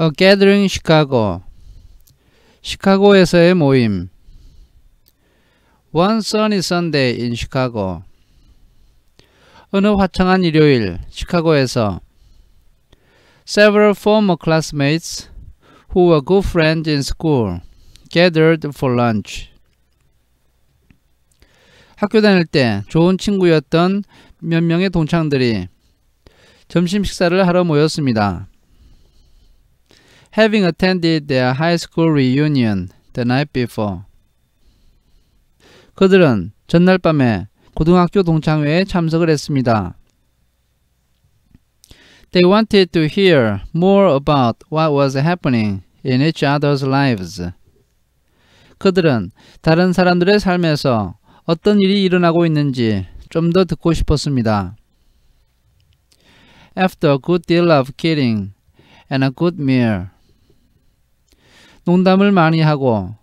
A Gathering Chicago 시카고에서의 모임 One Sunny Sunday in Chicago 어느 화창한 일요일 시카고에서 Several former classmates who were good friends in school gathered for lunch 학교 다닐 때 좋은 친구였던 몇 명의 동창들이 점심 식사를 하러 모였습니다. having attended their high school reunion the night before. 그들은 전날 밤에 고등학교 동창회에 참석을 했습니다. They wanted to hear more about what was happening in each other's lives. 그들은 다른 사람들의 삶에서 어떤 일이 일어나고 있는지 좀 더 듣고 싶었습니다. After a good deal of kidding and a good meal, 농담을 많이 하고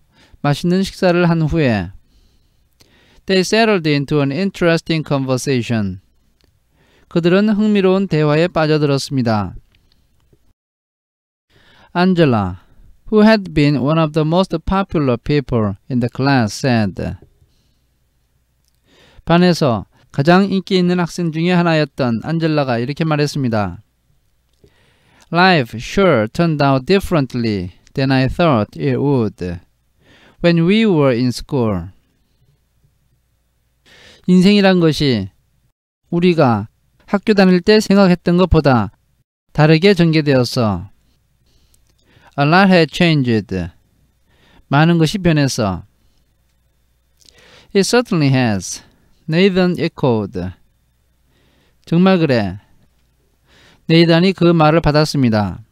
맛있는 식사를 한 후에 They settled into an interesting conversation. 그들은 흥미로운 대화에 빠져들었습니다. Angela, who had been one of the most popular people in the class, said. 반에서 가장 인기 있는 학생 중에 하나였던 안젤라가 이렇게 말했습니다. Life sure turned out differently than I thought it would when we were in school. 인생이란 것이 우리가 학교 다닐 때 생각했던 것보다 다르게 전개되었어. A lot had changed. 많은 것이 변했어. It certainly has. Nathan echoed. 정말 그래. 네이단이 그 말을 받았습니다.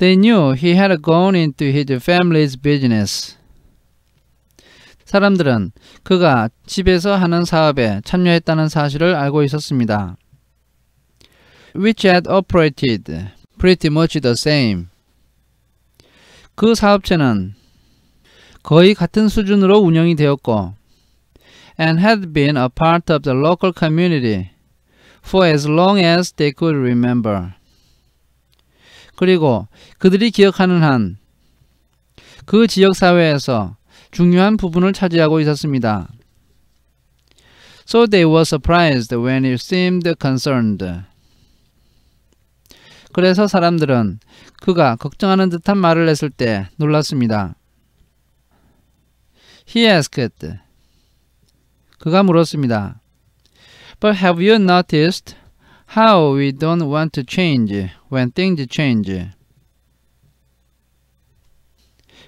They knew he had gone into his family's business. 사람들은 그가 집에서 하는 사업에 참여했다는 사실을 알고 있었습니다. Which had operated pretty much the same. 그 사업체는 거의 같은 수준으로 운영이 되었고 and had been a part of the local community for as long as they could remember. 그리고 그들이 기억하는 한 그 지역 사회에서 중요한 부분을 차지하고 있었습니다. So they were surprised when it seemed concerned. 그래서 사람들은 그가 걱정하는 듯한 말을 했을 때 놀랐습니다. He asked. 그가 물었습니다. But have you noticed? how we don't want to change when things change.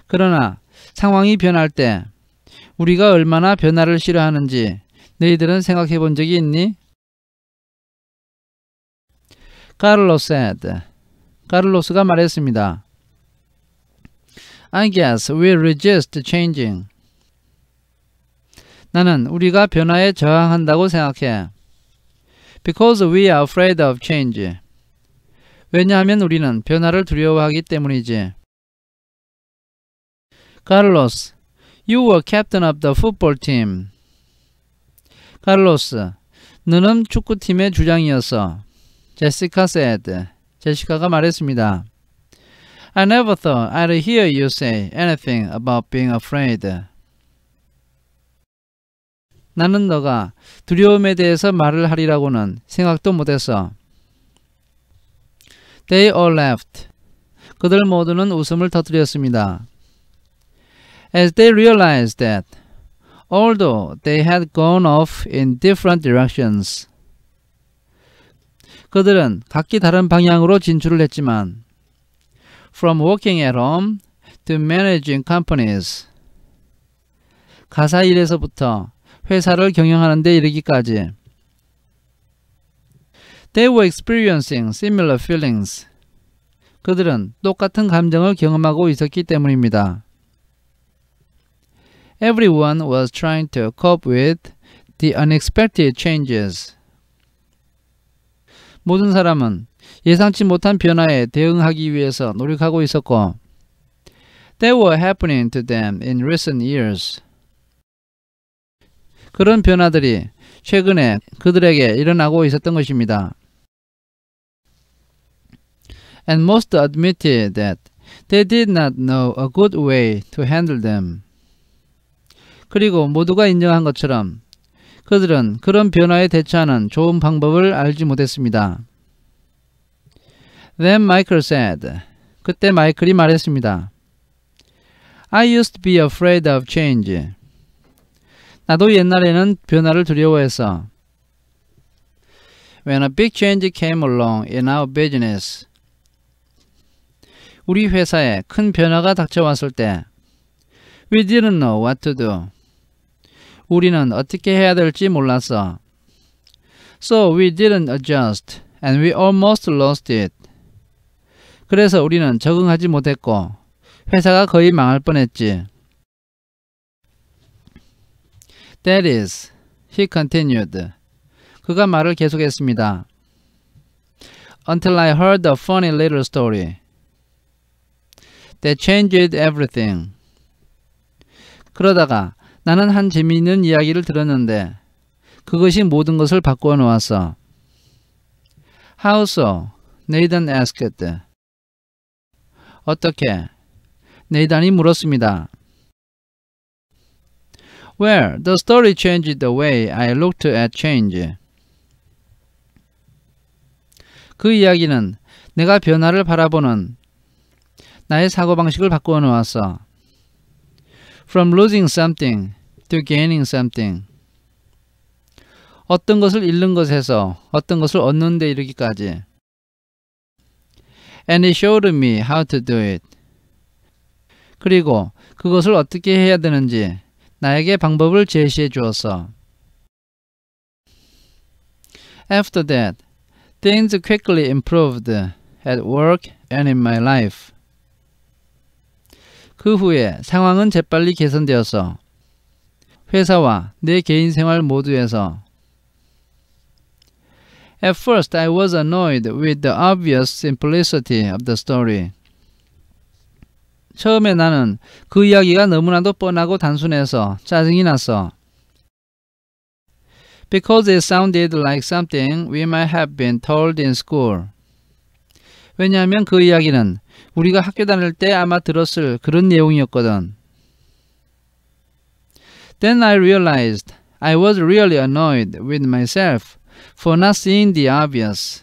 그러나 상황이 변할 때 우리가 얼마나 변화를 싫어하는지 너희들은 생각해 본 적이 있니? 카를로스 said. 카를로스가 말했습니다. I guess we resist changing. 나는 우리가 변화에 저항한다고 생각해. Because we are afraid of change. 왜냐하면 우리는 변화를 두려워하기 때문이지. Carlos, you were captain of the football team. Carlos, 너는 축구팀의 주장이었어. Jessica said. 제시카가 말했습니다. I never thought I'd hear you say anything about being afraid. 나는 너가 두려움에 대해서 말을 하리라고는 생각도 못했어. They all laughed. 그들 모두는 웃음을 터뜨렸습니다. As they realized that, although they had gone off in different directions, 그들은 각기 다른 방향으로 진출을 했지만, from working at home to managing companies, 가사 일에서부터 회사를 경영하는데 이르기까지. They were experiencing similar feelings. 그들은 똑같은 감정을 경험하고 있었기 때문입니다. Everyone was trying to cope with the unexpected changes. 모든 사람은 예상치 못한 변화에 대응하기 위해서 노력하고 있었고, They were happening to them in recent years. 그런 변화들이 최근에 그들에게 일어나고 있었던 것입니다. And most admitted that they did not know a good way to handle them. 그리고 모두가 인정한 것처럼 그들은 그런 변화에 대처하는 좋은 방법을 알지 못했습니다. Then Michael said, 그때 마이클이 말했습니다. I used to be afraid of change. 나도 옛날에는 변화를 두려워했어. When a big change came along in our business. 우리 회사에 큰 변화가 닥쳐왔을 때 We didn't know what to do. 우리는 어떻게 해야 될지 몰랐어. So we didn't adjust and we almost lost it. 그래서 우리는 적응하지 못했고 회사가 거의 망할 뻔했지. That is, he continued. 그가 말을 계속했습니다. Until I heard a funny little story that changed everything. 그러다가 나는 한 재미있는 이야기를 들었는데 그것이 모든 것을 바꾸어 놓았어. How so? 네이단 asked. 어떻게? 네이단이 물었습니다. where the story changed the way I looked at change. 그 이야기는 내가 변화를 바라보는 나의 사고방식을 바꾸어 놓았어. From losing something to gaining something. 어떤 것을 잃는 것에서 어떤 것을 얻는 데 이르기까지. And it showed me how to do it. 그리고 그것을 어떻게 해야 되는지 나에게 방법을 제시해 주었어. After that, things quickly improved at work and in my life. 그 후에 상황은 재빨리 개선되었어. 회사와 내 개인 생활 모두에서. At first, I was annoyed with the obvious simplicity of the story. 처음에 나는 그 이야기가 너무나도 뻔하고 단순해서 짜증이 났어. Because it sounded like something we might have been told in school. 왜냐하면 그 이야기는 우리가 학교 다닐 때 아마 들었을 그런 내용이었거든. Then I realized I was really annoyed with myself for not seeing the obvious.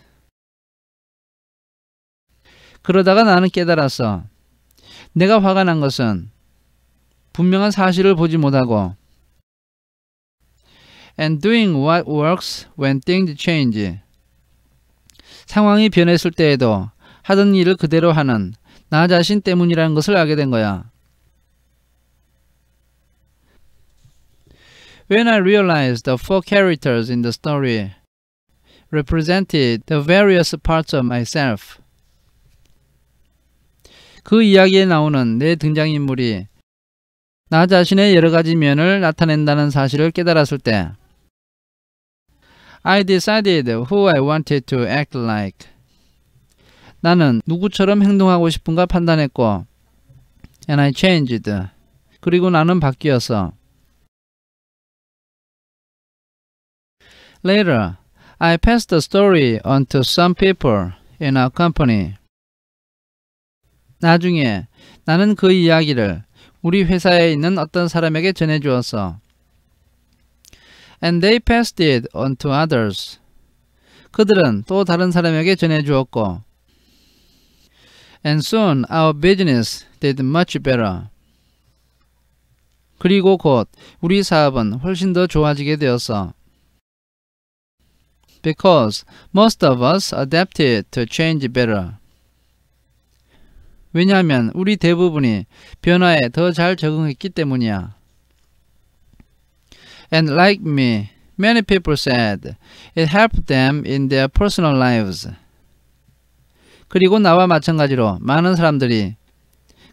그러다가 나는 깨달았어. 내가 화가 난 것은 분명한 사실을 보지 못하고 and doing what works when things change 상황이 변했을 때에도 하던 일을 그대로 하는 나 자신 때문이라는 것을 알게 된 거야. When I realized the four characters in the story represented the various parts of myself, 그 이야기에 나오는 내 등장인물이 나 자신의 여러가지 면을 나타낸다는 사실을 깨달았을 때 I decided who I wanted to act like. 나는 누구처럼 행동하고 싶은가 판단했고 and I changed. 그리고 나는 바뀌었어. Later, I passed the story on to some people in our company. 나중에 나는 그 이야기를 우리 회사에 있는 어떤 사람에게 전해주었어. And they passed it on to others. 그들은 또 다른 사람에게 전해주었고. And soon our business did much better. 그리고 곧 우리 사업은 훨씬 더 좋아지게 되었어. Because most of us adapted to change better. 왜냐하면 우리 대부분이 변화에 더 잘 적응했기 때문이야. And like me, many people said it helped them in their personal lives. 그리고 나와 마찬가지로 많은 사람들이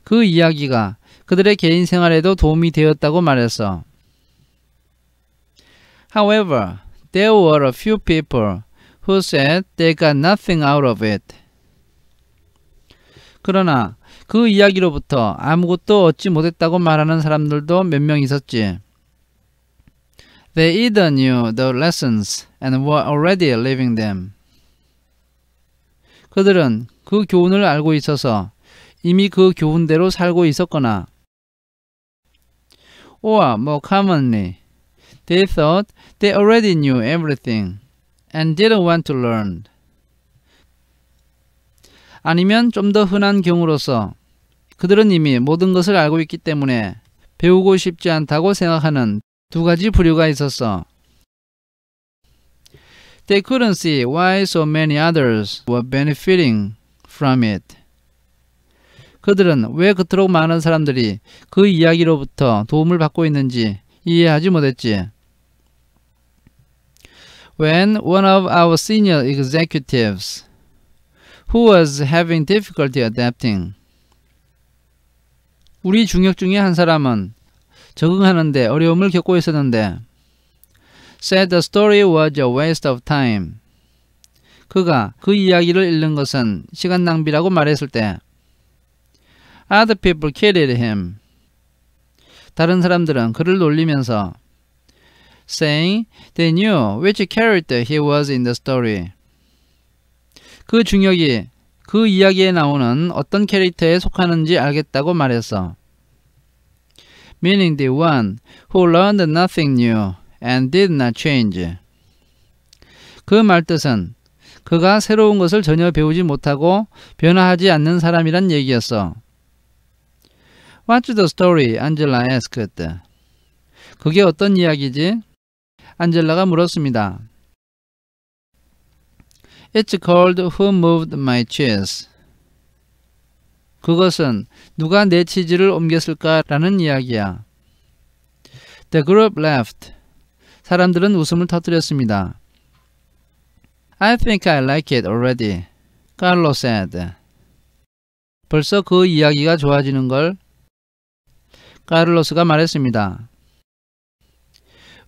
그 이야기가 그들의 개인 생활에도 도움이 되었다고 말했어. However, there were a few people who said they got nothing out of it. 그러나 그 이야기로부터 아무것도 얻지 못했다고 말하는 사람들도 몇 명 있었지. They either knew the lessons and were already living them. 그들은 그 교훈을 알고 있어서 이미 그 교훈대로 살고 있었거나 or more commonly, they thought they already knew everything and didn't want to learn. 아니면 좀 더 흔한 경우로서 그들은 이미 모든 것을 알고 있기 때문에 배우고 싶지 않다고 생각하는 두 가지 부류가 있었어. They couldn't see why so many others were benefiting from it. 그들은 왜 그토록 많은 사람들이 그 이야기로부터 도움을 받고 있는지 이해하지 못했지. When one of our senior executives who was having difficulty adapting. 우리 중역 중에 한 사람은 적응하는데 어려움을 겪고 있었는데 said the story was a waste of time. 그가 그 이야기를 읽는 것은 시간 낭비라고 말했을 때 other people carried him. 다른 사람들은 그를 놀리면서 saying they knew which character he was in the story. 그 중역이 그 이야기에 나오는 어떤 캐릭터에 속하는지 알겠다고 말했어. Meaning the one who learned nothing new and did not change. 그 말뜻은 그가 새로운 것을 전혀 배우지 못하고 변화하지 않는 사람이란 얘기였어. What's the story? 안젤라 asked. 그게 어떤 이야기지? 안젤라가 물었습니다. It's called Who Moved My Cheese. 그것은 누가 내 치즈를 옮겼을까라는 이야기야. The group laughed. 사람들은 웃음을 터뜨렸습니다. I think I like it already. Carlo said. 벌써 그 이야기가 좋아지는 걸 카를로스가 말했습니다.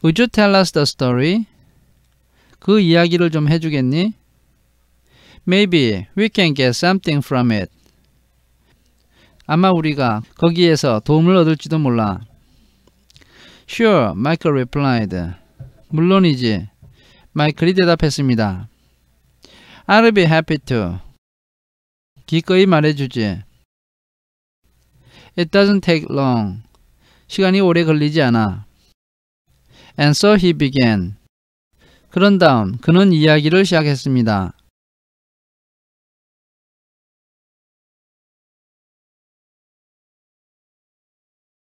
Would you tell us the story? 그 이야기를 좀 해주겠니? Maybe we can get something from it. 아마 우리가 거기에서 도움을 얻을지도 몰라. Sure, Michael replied. 물론이지. 마이클이 대답했습니다. I'll be happy to. 기꺼이 말해주지. It doesn't take long. 시간이 오래 걸리지 않아. And so he began. 그런 다음 그는 이야기를 시작했습니다.